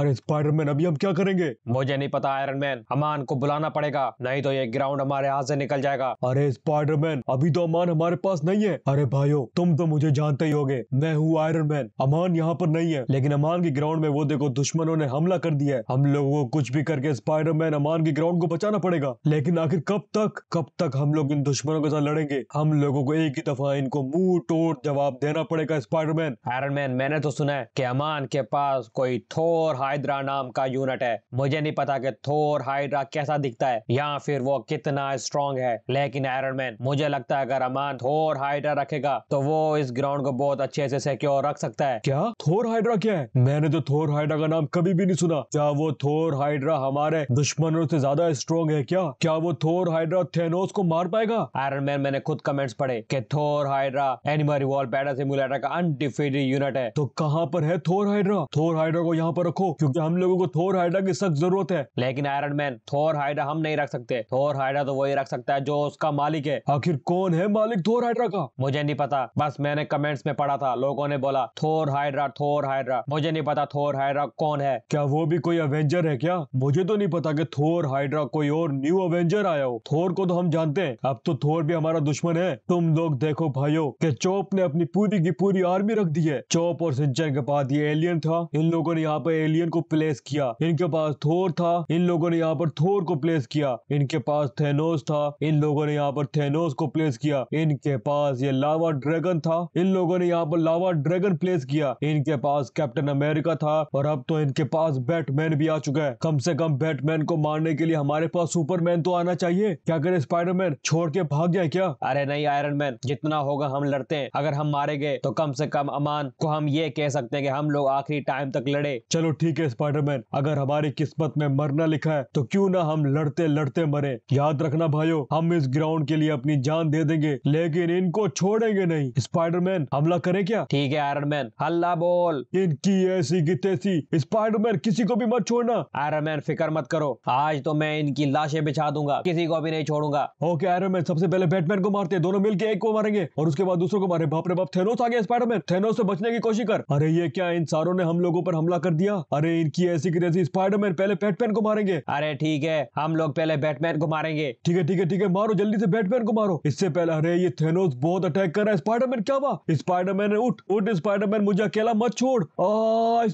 अरे स्पाइडरमैन अभी हम क्या करेंगे मुझे नहीं पता आयरन मैन अमान को बुलाना पड़ेगा नहीं तो ये ग्राउंड हमारे हाथ से निकल जाएगा अरे स्पाइडरमैन अभी तो अमान हमारे पास नहीं है अरे भाइयों तुम तो मुझे जानते ही होगे मैं हूँ आयरन मैन अमान यहाँ पर नहीं है लेकिन अमान के ग्राउंड में वो देखो दुश्मनों ने हमला कर दिया है हम लोगों को कुछ भी करके स्पाइडरमैन अमान के ग्राउंड को बचाना पड़ेगा लेकिन आखिर कब तक कब तक हम लोग इन दुश्मनों के साथ लड़ेंगे हम लोगों को एक ही दफा इनको मुंह तोड़ जवाब देना पड़ेगा स्पाइडरमैन आयरन मैन मैंने तो सुना है की अमान के पास कोई थोर हाइड्रा नाम का यूनिट है मुझे नहीं पता कि थोर हाइड्रा कैसा दिखता है या फिर वो कितना स्ट्रॉन्ग है लेकिन आयरन मैन मुझे लगता है अगर अमान थोर हाइड्रा रखेगा तो वो इस ग्राउंड को बहुत अच्छे से सिक्योर रख सकता है क्या थोर हाइड्रा क्या है मैंने तो थोर हाइड्रा का नाम कभी भी नहीं सुना क्या वो थोर हाइड्रा हमारे दुश्मनों से ज्यादा स्ट्रॉन्ग है क्या क्या वो थोर हाइड्रा थेनोस को मार पाएगा आयरन मैन मैंने खुद कमेंट्स पढ़े कि Thor Hydra animal revolve battle simulator का अनडिफीटेड यूनिट है तो कहाँ पर है थोर हाइड्रा थोर हाइड्रा को यहाँ पर रखो क्योंकि हम लोगों को थोर हाइडा की सख्त जरूरत है लेकिन आयरन मैन थोर हाइडा हम नहीं रख सकते थोर हाइडा तो वही रख सकता है जो उसका मालिक है आखिर कौन है मालिक थोर हाइड्रा का मुझे नहीं पता बस मैंने कमेंट्स में पढ़ा था लोगों ने बोला थोर हाइड्रा थोर हाइड्रा मुझे नहीं पता थोर हाइड्रा कौन है क्या वो भी कोई अवेंजर है क्या मुझे तो नहीं पता की थोर हाइड्रा कोई और न्यू अवेंजर आया हो थोर को तो हम जानते हैं अब तो थोर भी हमारा दुश्मन है तुम लोग देखो भाईयो के चौप ने अपनी पूरी की पूरी आर्मी रख दी है चौप और सिंचन के पास ये एलियन था इन लोगों ने यहाँ पे एलियन गार्डियन को प्लेस किया इनके पास थोर था इन लोगों ने यहाँ पर थोर को प्लेस किया इनके पास थेनोस था इन लोगों ने यहाँ पर थेनोस को प्लेस किया इनके पास ये लावा ड्रैगन था इन लोगों ने यहाँ पर लावा ड्रैगन प्लेस किया इनके पास कैप्टन अमेरिका था और अब तो इनके पास बैटमैन भी आ चुका है कम से कम बैटमैन को मारने के लिए हमारे पास सुपरमैन तो आना चाहिए क्या करे स्पाइडरमैन छोड़ के भाग जाए क्या अरे नहीं आयरन मैन जितना होगा हम लड़ते हैं अगर हम मारे गए तो कम से कम अमान को हम ये कह सकते हैं कि हम लोग आखिरी टाइम तक लड़े चलो ठीक के स्पाइडरमैन अगर हमारी किस्मत में मरना लिखा है तो क्यों ना हम लड़ते लड़ते मरे याद रखना भाइयों हम इस ग्राउंड के लिए अपनी जान दे देंगे लेकिन इनको छोड़ेंगे नहीं स्पाइडरमैन हमला करे क्या ठीक है आयरन मैन हल्ला बोल इनकी ऐसी की तैसी स्पाइडरमैन किसी को भी मत छोड़ना आयरन मैन फिक्र मत करो आज तो मैं इनकी लाशें बिछा दूंगा किसी को भी नहीं छोड़ूंगा ओके आयरन मैन सबसे पहले बैटमैन को मारते दोनों मिलकर एक को मारेंगे और उसके बाद दूसरों को मारे बाप रे बाप थे स्पाइडरमैन थे बचने की कोशिश कर अरे ये क्या इन सारों ने हम लोगों पर हमला कर दिया अरे अरे इनकी ऐसी की जैसी स्पाइडरमैन पहले बैटमैन को मारेंगे अरे ठीक है हम लोग पहले बैटमैन को मारेंगे ठीक है ठीक है ठीक है मारो जल्दी से बैटमैन को मारो इससे पहले अरे ये थेनोस बहुत अटैक कर रहा है स्पाइडरमैन क्या हुआ स्पाइडरमैन उठ उठ स्पाइडरमैन मुझे अकेला मत छोड़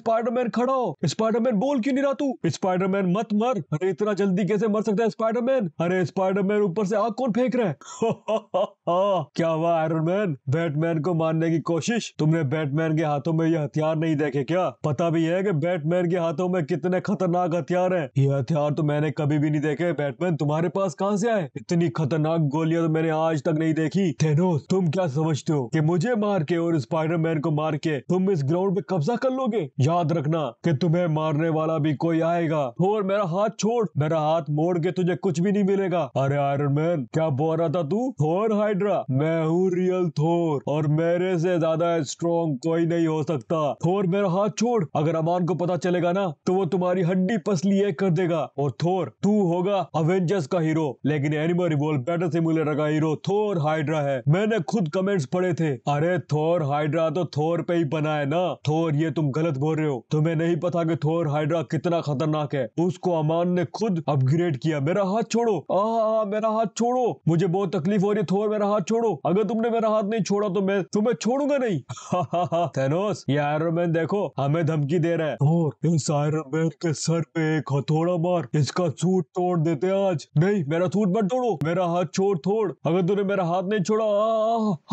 स्पाइडरमैन खड़ा हो स्पाइडरमैन बोल क्यों नहीं रहा तू स्पाइडरमैन मत मर अरे इतना जल्दी कैसे मर सकता है स्पाइडरमैन अरे स्पाइडरमैन ऊपर से आग कौन फेंक रहा है क्या हुआ आयरन मैन बैटमैन को मारने की कोशिश तुमने बैटमैन के हाथों में ये हथियार नहीं देखे क्या पता भी है कि बैटमैन बैटमैन के हाथों में कितने खतरनाक हथियार हैं ये हथियार तो मैंने कभी भी नहीं देखे बैटमैन तुम्हारे पास कहाँ से आए इतनी खतरनाक गोलियां तो मैंने आज तक नहीं देखी थेनोस तुम क्या समझते हो कि मुझे मार के और स्पाइडरमैन को मार के तुम इस ग्राउंड पे कब्जा कर लोगे याद रखना की तुम्हें मारने वाला भी कोई आएगा और मेरा हाथ छोड़ मेरा हाथ मोड़ के तुझे कुछ भी नहीं मिलेगा अरे आयरन मैन क्या बोल रहा था तू थोर हाइड्रा मैं हूँ रियल थोर और मेरे से ज्यादा स्ट्रॉन्ग कोई नहीं हो सकता थोर मेरा हाथ छोड़ अगर अमान को पता चलेगा ना तो वो तुम्हारी हड्डी पसली एक कर देगा और थोर तू होगा अवेंजर्स का हीरो लेकिन एनिमल रिवॉल्व बैटल सिमुलेटर का हीरो थोर हाइड्रा है मैंने खुद कमेंट्स पढ़े थे अरे थोर हाइड्रा तो थोर पे ही बना है ना थोर ये तुम गलत बोल रहे हो तुम्हें नहीं पता की थोर हाइड्रा कितना खतरनाक है उसको अमान ने खुद अपग्रेड किया मेरा हाथ छोड़ो आ, मेरा हाथ छोड़ो मुझे बहुत तकलीफ हो रही थोर मेरा हाथ छोड़ो अगर तुमने मेरा हाथ नहीं छोड़ा तो मैं तुम्हें छोड़ूंगा नहीं थेनोस ये आयरन मैन देखो हमें धमकी दे रहा है थोर सकते हो सायरन मैन के सर पे एक हथौड़ा मार इसका सूट तोड़ देते आज नहीं मेरा सूट मत तोड़ो मेरा हाथ छोड़ थोड़ अगर तूने मेरा हाथ नहीं छोड़ा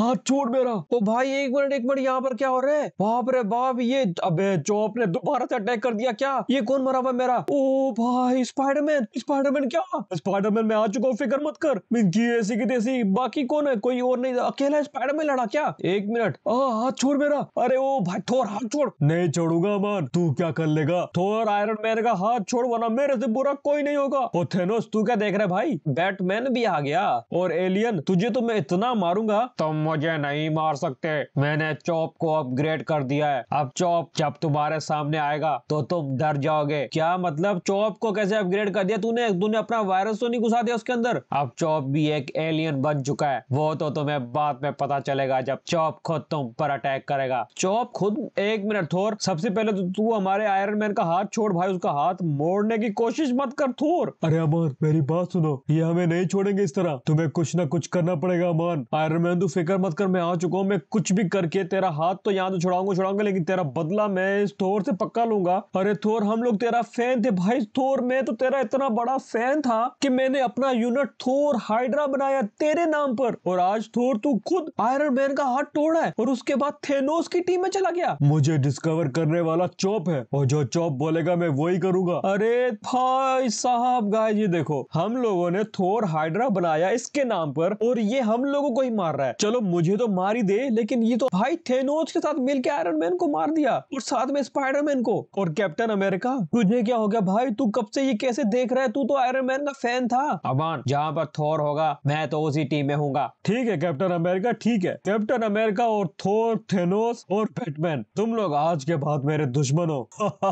हाथ छोड़ मेरा ओ भाई एक मिनट एक मिनट यहाँ पर क्या हो रहा है बाप रे बाप ये अबे चौप ने दोबारा से अटैक कर दिया क्या ये कौन मरा हुआ मेरा ओ भाई स्पाइडरमैन स्पाइडरमैन क्या स्पाइडरमैन मैं आ चुका हूँ फिक्र मत कर मिनकी ऐसी की तैसी बाकी कौन है कोई और नहीं अकेला स्पाइडरमैन लड़ा क्या एक मिनट हाथ छोड़ मेरा अरे ओ भाई थोर हाथ छोड़ नहीं छोड़ूंगा मान तू क्या कर कर लेगा थोर आयरन मैन का हाथ छोड़ वरना मेरे से बुरा कोई नहीं होगा ओ थेनोस तू क्या देख रहे भाई बैटमैन भी आ गया और एलियन तुझे तो मैं इतना मारूंगा तुम तो मुझे नहीं मार सकते मैंने चौप को अपग्रेड कर दिया है अब चौप जब तुम्हारे सामने आएगा तो तुम डर जाओगे क्या मतलब चौप को कैसे अपग्रेड कर दिया तूने तूने अपना वायरस तो नहीं घुसा दिया उसके अंदर अब चौप भी एक एलियन बन चुका है वो तो तुम्हें बाद में पता चलेगा जब चौप खुद तुम पर अटैक करेगा चौप खुद एक मिनट थोर सबसे पहले तो तू हमारे आयरन मैन का हाथ छोड़ भाई उसका हाथ मोड़ने की कोशिश मत कर थोर अरे अमर मेरी बात सुनो ये हमें नहीं छोड़ेंगे इस तरह तुम्हें कुछ ना कुछ करना पड़ेगा अमर आयरन मैन तू फिक्र मत कर मैं आ चुका हूँ मैं कुछ भी करके तेरा हाथ तो यहाँ तो छुड़ाऊंगा छुड़ाऊंगा लेकिन तेरा बदला मैं इस थोर से पक्का लूंगा अरे थोर हम लोग तेरा फैन थे भाई थोर मैं तो तेरा इतना बड़ा फैन था कि मैंने अपना यूनिट थोर हाइड्रा बनाया तेरे नाम पर और आज थोर तू खुद आयरन मैन का हाथ तोड़ा है और उसके बाद थेनोस की टीम में चला गया मुझे डिस्कवर करने वाला चौप है और जो चौप बोलेगा मैं वही करूंगा अरे भाई साहब गाय जी देखो हम लोगों ने थोर हाइड्रा बनाया इसके नाम पर और ये हम लोगों को ही मार रहा है चलो मुझे तो मार ही दे लेकिन ये तो भाई थे के साथ मिलकर आयरन मैन को मार दिया और साथ में स्पाइडरमैन को और कैप्टन अमेरिका तुझे क्या हो गया भाई तू कब से ये कैसे देख रहा है तू तो आयरन मैन का फैन था अबान जहाँ पर थोर होगा मैं तो उसी टीम में हूँ ठीक है कैप्टन अमेरिका ठीक है कैप्टन अमेरिका और थोर थेनोस और बैटमैन तुम लोग आज के बाद मेरे दुश्मन हो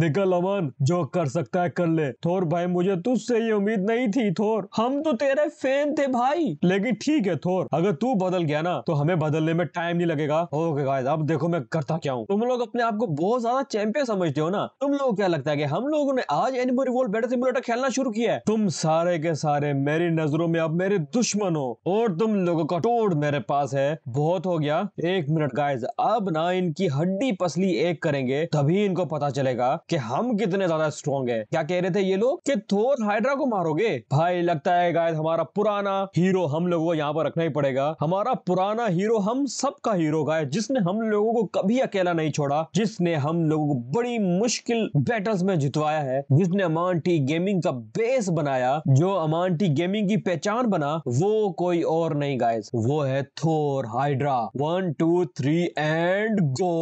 निकल अमन जो कर सकता है कर ले थोर भाई मुझे तुझसे ये उम्मीद नहीं थी थोर हम तो तेरे फैन थे भाई लेकिन ठीक है थोर अगर तू बदल गया ना तो हमें बदलने में टाइम नहीं लगेगा ओके गाइस अब देखो मैं करता क्या हूँ तुम लोग अपने आप को बहुत ज्यादा चैंपियन समझते हो ना तुम लोग क्या लगता है की हम लोगों ने आज एनिमल रिवोल्ट बैटर सिमुलेटर खेलना शुरू किया है तुम सारे के सारे मेरी नजरों में अब मेरे दुश्मन हो और तुम लोगों का टोड़ मेरे पास है बहुत हो गया एक मिनट गाइज अब ना इनकी हड्डी पसली एक करेंगे तभी टीम को पता चलेगा कि हम कितने ज्यादा स्ट्रॉन्ग है क्या कह रहे थे ये लोग कि थोर हाइड्रा को मारोगे भाई लगता है गायद हमारा पुराना हीरो हम लोगों को यहाँ पर रखना ही पड़ेगा हमारा पुराना हीरो हम सबका हीरो गायद जिसने हम लोगों को कभी अकेला नहीं छोड़ा जिसने हम लोगों को बड़ी मुश्किल बैटल्स में जितवाया है जिसने अमानटी गेमिंग का बेस बनाया जो अमानटी गेमिंग की पहचान बना वो कोई और नहीं गाइस वो है Thor Hydra one two three and go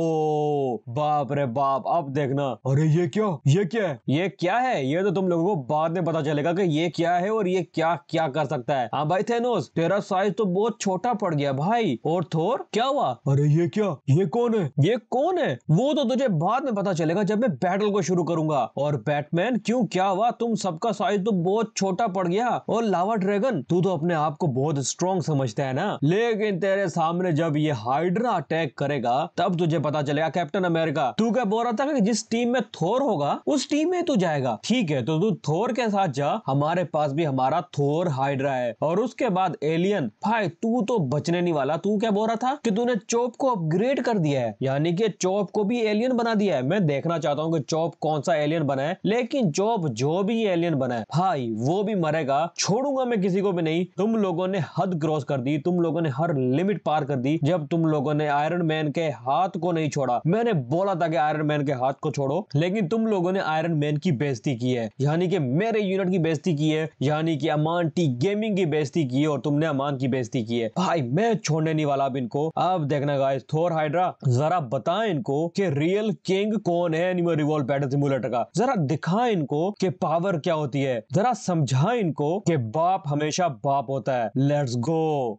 बाप रे बाप अब देखना अरे ये क्या ये क्या है ये क्या है ये तो तुम लोगों को बाद में पता चलेगा कि ये क्या है और ये क्या क्या कर सकता है हाँ भाई थेनोस तेरा साइज तो बहुत छोटा पड़ गया भाई और थोर क्या हुआ अरे ये क्या ये कौन है ये कौन है वो तो तुझे बाद में पता चलेगा जब मैं बैटल को शुरू करूंगा और बैटमैन क्यूँ क्या हुआ तुम सबका साइज तो बहुत छोटा पड़ गया और लावा ड्रैगन तू तो अपने आप को बहुत स्ट्रॉन्ग समझता है ना लेकिन तेरे सामने जब ये हाइड्रा अटैक करेगा तब तुझे पता चलेगा कैप्टन अमेरिका तू क्या बोल रहा जानता है कि जिस टीम में थोर होगा उस टीम में तू जाएगा ठीक है तो तू थोर के साथ जा हमारे पास भी हमारा थोर हाइड्रा है और उसके बाद एलियन भाई तू तो बचने नहीं वाला तू क्या बोल रहा था कि तूने चोप को अपग्रेड कर दिया है यानी कि चोप को भी एलियन बना दिया है मैं देखना चाहता हूँ कि चोप कौन सा एलियन बना है लेकिन चोप जो भी एलियन बना है भाई वो भी मरेगा छोड़ूंगा मैं किसी को भी नहीं तुम लोगों ने हद क्रॉस कर दी तुम लोगों ने हर लिमिट पार कर दी जब तुम लोगों ने आयरन मैन के हाथ को नहीं छोड़ा मैंने बोला था कि आयरन मैन के हाथ को छोड़ो लेकिन तुम लोगों ने आयरन मैन की बेजती की है यानी कि मेरे यूनिट की बेजती की है यानी कि अमान टी गेमिंग की बेजती की है और तुमने अमान की बेजती की है भाई मैं छोड़ने नहीं वाला अब इनको अब देखना गाइस थोर हाइड्रा जरा बताएं इनको कि रियल किंग कौन है एनिमल रिवॉल्व पैटर्न सिमुलेटर का जरा दिखा इनको कि पावर क्या होती है जरा समझा इनको कि बाप हमेशा बाप होता है लेट्स गो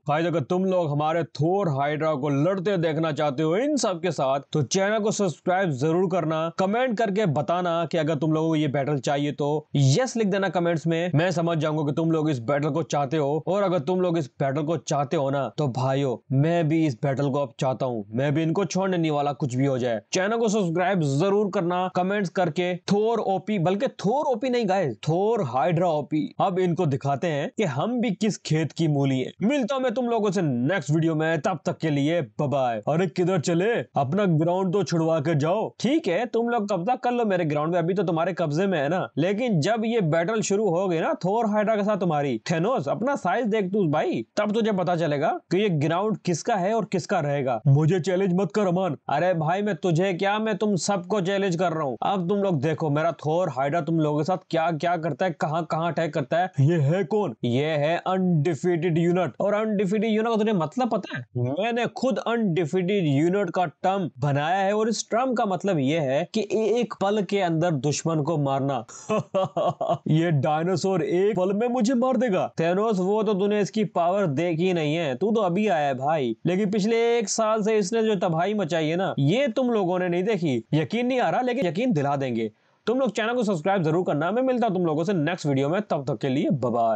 भाई अगर तुम लोग हमारे थोर हाइड्रा को लड़ते देखना चाहते हो इन सब के साथ तो चैनल को सब्सक्राइब जरूर कर करना कमेंट करके बताना कि अगर तुम लोगों को ये बैटल चाहिए तो यस लिख देना कमेंट्स में मैं समझ जाऊंगा कि तुम लोग इस बैटल को चाहते हो और अगर तुम लोग इस बैटल को चाहते हो ना तो भाईयो मैं भी इस बैटल को अब चाहता हूँ मैं भी इनको छोड़ने नहीं वाला कुछ भी हो जाए चैनल को सब्सक्राइब जरूर करना कमेंट्स करके थोर ओपी बल्कि थोर ओपी नहीं गाय थोर हाइड्रा ओपी अब इनको दिखाते हैं कि हम भी किस खेत की मूली है मिलता हूँ मैं तुम लोगों से नेक्स्ट वीडियो में तब तक के लिए बाय अरे किधर चले अपना ग्राउंड तो छुड़वा के जाओ ठीक है है तुम लोग कब्जा कर लो मेरे ग्राउंड में अभी तो तुम्हारे कब्जे में है ना लेकिन जब ये बैटल शुरू हो गई ना थोर हाइड्रा के साथ तुम्हारी थेनोस अपना साइज देख तू भाई तब तुझे पता चलेगा कि ये ग्राउंड किसका है और किसका रहेगा मुझे चैलेंज मत कर अमान अरे भाई मैं तुझे क्या मैं तुम सबको चैलेंज कर रहा हूँ अब तुम लोग देखो मेरा थोर हाइड्रा तुम लोगों के साथ क्या क्या करता है कहाँ कहाँ अटैक करता है ये है कौन ये है अनडिफिटेड यूनिट और अनडिफिटेड यूनिट का तुझे मतलब पता है मैंने खुद अनडिफिटेड यूनिट का टर्म बनाया है और इस टर्म का मतलब ये है कि एक पल के अंदर दुश्मन को मारना ये डायनासोर एक पल में मुझे मार देगा थेनोस वो तो तूने इसकी पावर देखी नहीं है तू तो अभी आया है भाई लेकिन पिछले एक साल से इसने जो तबाही मचाई है ना ये तुम लोगों ने नहीं देखी यकीन नहीं आ रहा लेकिन यकीन दिला देंगे तुम लोग चैनल को सब्सक्राइब जरूर करना मैं मिलता हूं तुम लोगों से नेक्स्ट वीडियो में तब तक के लिए बबा